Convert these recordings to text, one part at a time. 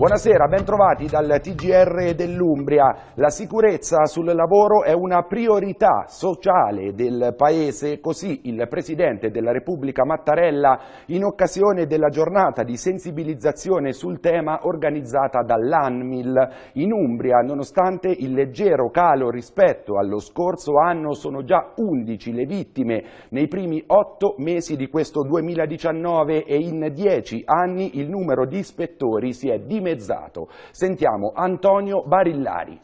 Buonasera, bentrovati dal TGR dell'Umbria. La sicurezza sul lavoro è una priorità sociale del Paese, così il Presidente della Repubblica Mattarella in occasione della giornata di sensibilizzazione sul tema organizzata dall'ANMIL. In Umbria, nonostante il leggero calo rispetto allo scorso anno, sono già 11 le vittime nei primi 8 mesi di questo 2019 e in 10 anni il numero di ispettori si è dimezzato dimezzato. Sentiamo Antonio Barillari.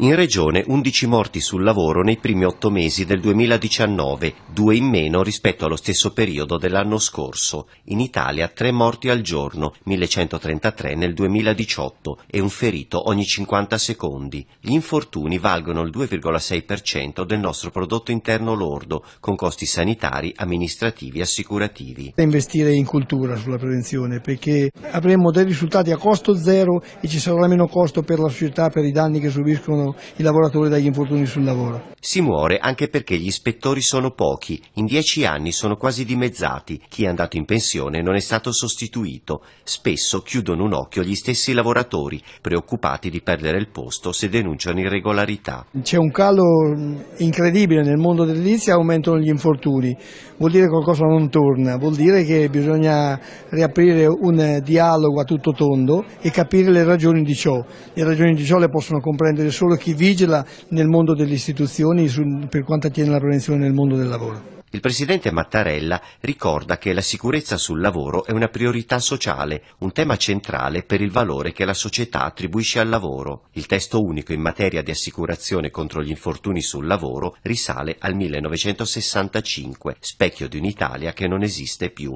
In regione 11 morti sul lavoro nei primi 8 mesi del 2019, due in meno rispetto allo stesso periodo dell'anno scorso. In Italia 3 morti al giorno, 1133 nel 2018 e un ferito ogni 50 secondi. Gli infortuni valgono il 2,6% del nostro prodotto interno lordo, con costi sanitari, amministrativi e assicurativi. Investire in cultura sulla prevenzione perché avremo dei risultati a costo zero e ci sarà meno costo per la società per i danni che subiscono i lavoratori dagli infortuni sul lavoro. Si muore anche perché gli ispettori sono pochi, in dieci anni sono quasi dimezzati, chi è andato in pensione non è stato sostituito, spesso chiudono un occhio gli stessi lavoratori, preoccupati di perdere il posto se denunciano irregolarità. C'è un calo incredibile nel mondo dell'edilizia, aumentano gli infortuni, vuol dire che qualcosa non torna, vuol dire che bisogna riaprire un dialogo a tutto tondo e capire le ragioni di ciò. Le ragioni di ciò le possono comprendere solo chi vigila nel mondo delle istituzioni per quanto attiene la prevenzione nel mondo del lavoro. Il presidente Mattarella ricorda che la sicurezza sul lavoro è una priorità sociale, un tema centrale per il valore che la società attribuisce al lavoro. Il testo unico in materia di assicurazione contro gli infortuni sul lavoro risale al 1965, specchio di un'Italia che non esiste più.